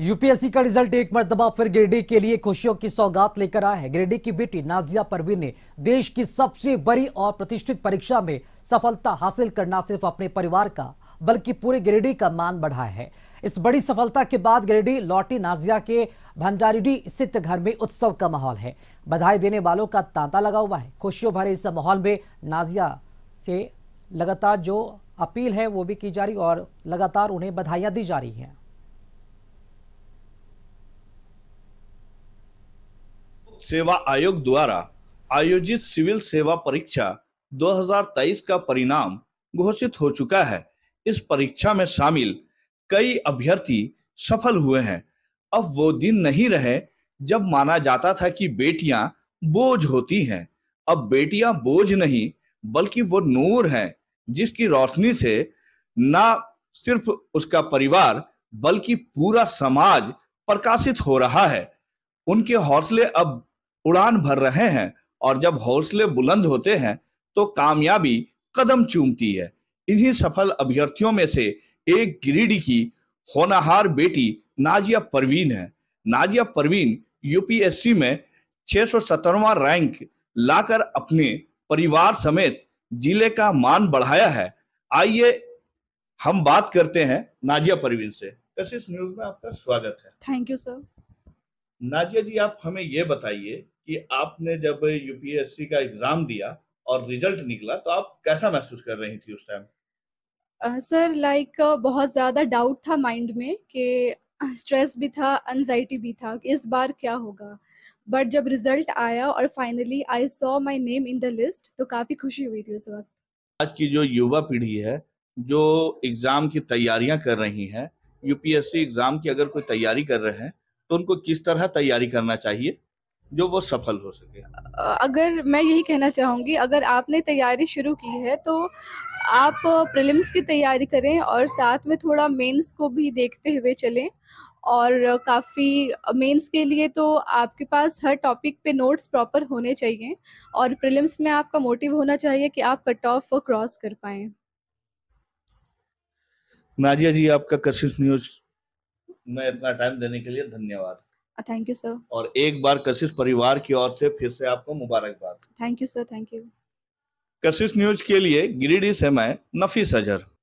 UPSC का result एक मरतबा फिर गिरिडीह के लिए खुशियों की सौगात लेकर आया है गिरिडीह की बेटी नाजिया परवीन ने देश की सबसे बड़ी और प्रतिष्ठित परीक्षा में सफलता हासिल करना सिर्फ अपने परिवार का बल्कि पूरे गिरिडीह का मान बढ़ाया है इस बड़ी सफलता के बाद गिरिडीह लौटी नाजिया के भंडारीडी स्थित घर में उत्सव का माहौल है बधाई देने वालों का तांता लगा हुआ है खुशियों भरे इस माहौल में नाजिया से लगातार जो अपील है वो भी की जा रही और लगातार उन्हें बधाइयाँ दी जा रही हैं सेवा आयोग द्वारा आयोजित सिविल सेवा परीक्षा 2023 का परिणाम घोषित हो चुका है इस परीक्षा में शामिल कई अभ्यर्थी सफल हुए हैं अब वो दिन नहीं रहे जब माना जाता था कि बेटियां बोझ होती हैं अब बेटियां बोझ नहीं बल्कि वो नूर हैं जिसकी रोशनी से ना सिर्फ उसका परिवार बल्कि पूरा समाज प्रकाशित हो रहा है उनके हौसले अब उड़ान भर रहे हैं और जब हौसले बुलंद होते हैं तो कामयाबी कदम चूमती है इन्हीं सफल अभ्यर्थियों में से एक गिरिडीह की होनाहार बेटी नाजिया परवीन है नाजिया परवीन यूपीएससी में छह रैंक लाकर अपने परिवार समेत जिले का मान बढ़ाया है आइए हम बात करते हैं नाजिया परवीन से कशिश न्यूज में आपका स्वागत है thank you sir Nazia ji आप हमें ये बताइए कि आपने जब यूपीएससी का एग्जाम दिया और रिजल्ट निकला तो आप कैसा महसूस कर रही थी उस टाइम सर लाइक बहुत ज़्यादा डाउट था माइंड में कि स्ट्रेस भी था एनजाइटी भी था कि इस बार क्या होगा बट जब रिजल्ट आया और finally I saw my name in the list तो काफ़ी खुशी हुई थी उस वक्त आज की जो युवा पीढ़ी है जो एग्ज़ाम की तैयारियां कर रही हैं यूपीएससी एग्ज़ाम की अगर कोई तैयारी कर रहे हैं तो उनको किस तरह तैयारी करना चाहिए जो वो सफल हो सके अगर मैं यही कहना चाहूँगी अगर आपने तैयारी शुरू की है तो आप प्रीलिम्स की तैयारी करें और साथ में थोड़ा मेंस को भी देखते हुए चलें और काफ़ी मेंस के लिए तो आपके पास हर टॉपिक पे नोट्स प्रॉपर होने चाहिए और प्रीलिम्स में आपका मोटिव होना चाहिए कि आप कट ऑफ क्रॉस कर पाए नाजिया जी आपका कशिश न्यूज़ में इतना टाइम देने के लिए धन्यवाद थैंक यू सर और एक बार कशिश परिवार की ओर से फिर से आपको मुबारकबाद thank you sir thank you Kashish news के लिए गिरिडीह से मैं नफीस अजहर